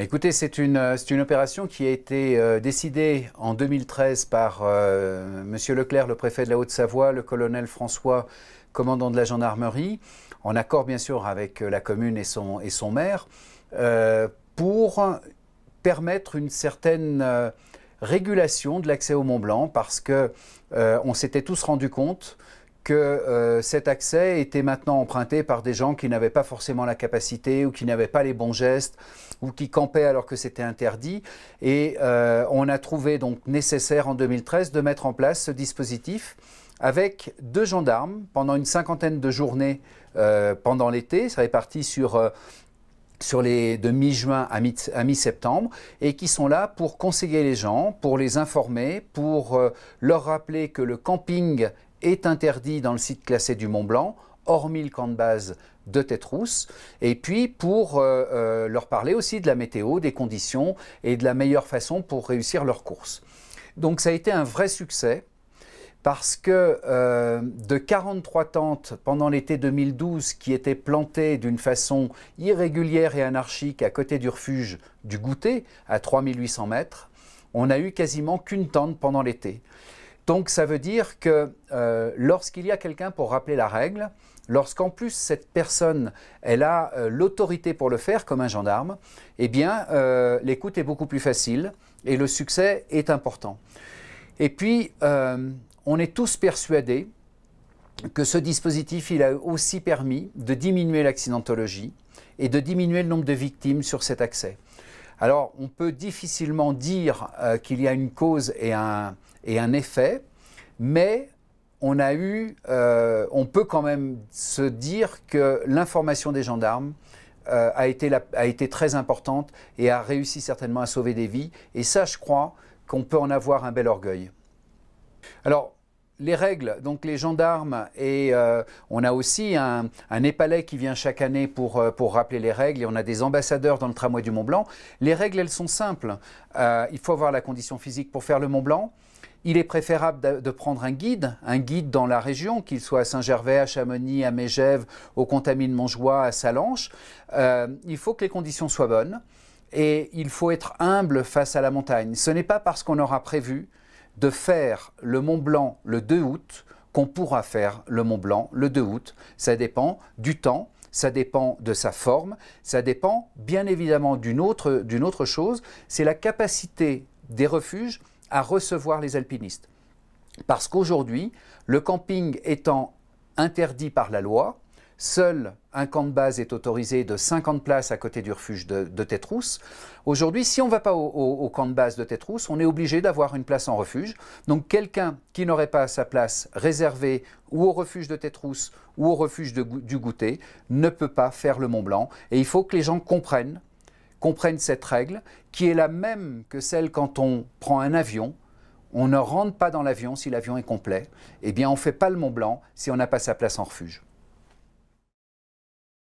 Écoutez, c'est une, euh, une, opération qui a été euh, décidée en 2013 par euh, Monsieur M. Leclerc, le préfet de la Haute-Savoie, le colonel François, commandant de la gendarmerie, en accord bien sûr avec la commune et son, et son maire, pour permettre une certaine régulation de l'accès au Mont Blanc, parce qu'on s'était tous rendu compte que euh, cet accès était maintenant emprunté par des gens qui n'avaient pas forcément la capacité ou qui n'avaient pas les bons gestes ou qui campaient alors que c'était interdit. Et euh, on a trouvé donc nécessaire en 2013 de mettre en place ce dispositif avec deux gendarmes pendant une cinquantaine de journées euh, pendant l'été, ça parti sur sur les, de mi-juin à mi-septembre, et qui sont là pour conseiller les gens, pour les informer, pour leur rappeler que le camping est interdit dans le site classé du Mont Blanc, hormis le camp de base de tête et puis pour euh, euh, leur parler aussi de la météo, des conditions et de la meilleure façon pour réussir leur course. Donc ça a été un vrai succès parce que euh, de 43 tentes pendant l'été 2012 qui étaient plantées d'une façon irrégulière et anarchique à côté du refuge du Goûter à 3800 mètres, on n'a eu quasiment qu'une tente pendant l'été. Donc ça veut dire que euh, lorsqu'il y a quelqu'un pour rappeler la règle, lorsqu'en plus cette personne, elle a euh, l'autorité pour le faire comme un gendarme, eh bien euh, l'écoute est beaucoup plus facile et le succès est important. Et puis, on est tous persuadés que ce dispositif, il a aussi permis de diminuer l'accidentologie et de diminuer le nombre de victimes sur cet accès. Alors, on peut difficilement dire qu'il y a une cause et un, et un effet, mais on a eu, euh, on peut quand même se dire que l'information des gendarmes euh, a, été a été très importante et a réussi certainement à sauver des vies. Et ça, je crois qu'on peut en avoir un bel orgueil. Alors, les règles, donc les gendarmes, et euh, on a aussi un, un épalais qui vient chaque année pour, pour rappeler les règles, et on a des ambassadeurs dans le tramway du Mont Blanc. Les règles, elles sont simples. il faut avoir la condition physique pour faire le Mont Blanc. Il est préférable de prendre un guide, un guide dans la région, qu'il soit à Saint-Gervais, à Chamonix, à Mégève, au Contamine-Montjoie, à Salanches. Euh, il faut que les conditions soient bonnes et il faut être humble face à la montagne. Ce n'est pas parce qu'on aura prévu de faire le Mont Blanc le 2 août qu'on pourra faire le Mont Blanc le 2 août. Ça dépend du temps, ça dépend de sa forme, ça dépend bien évidemment d'une d'une autre chose, c'est la capacité des refuges à recevoir les alpinistes. Parce qu'aujourd'hui, le camping étant interdit par la loi, seul un camp de base est autorisé de 50 places à côté du refuge de, de Tétrousse. Aujourd'hui, si on ne va pas au, camp de base de Tétrousse, on est obligé d'avoir une place en refuge. Donc quelqu'un qui n'aurait pas sa place réservée ou au refuge de Tétrousse ou au refuge du goûter ne peut pas faire le Mont Blanc. Et il faut que les gens comprennent comprennent cette règle, qui est la même que celle quand on prend un avion. On ne rentre pas dans l'avion si l'avion est complet. Eh bien, on ne fait pas le Mont Blanc si on n'a pas sa place en refuge.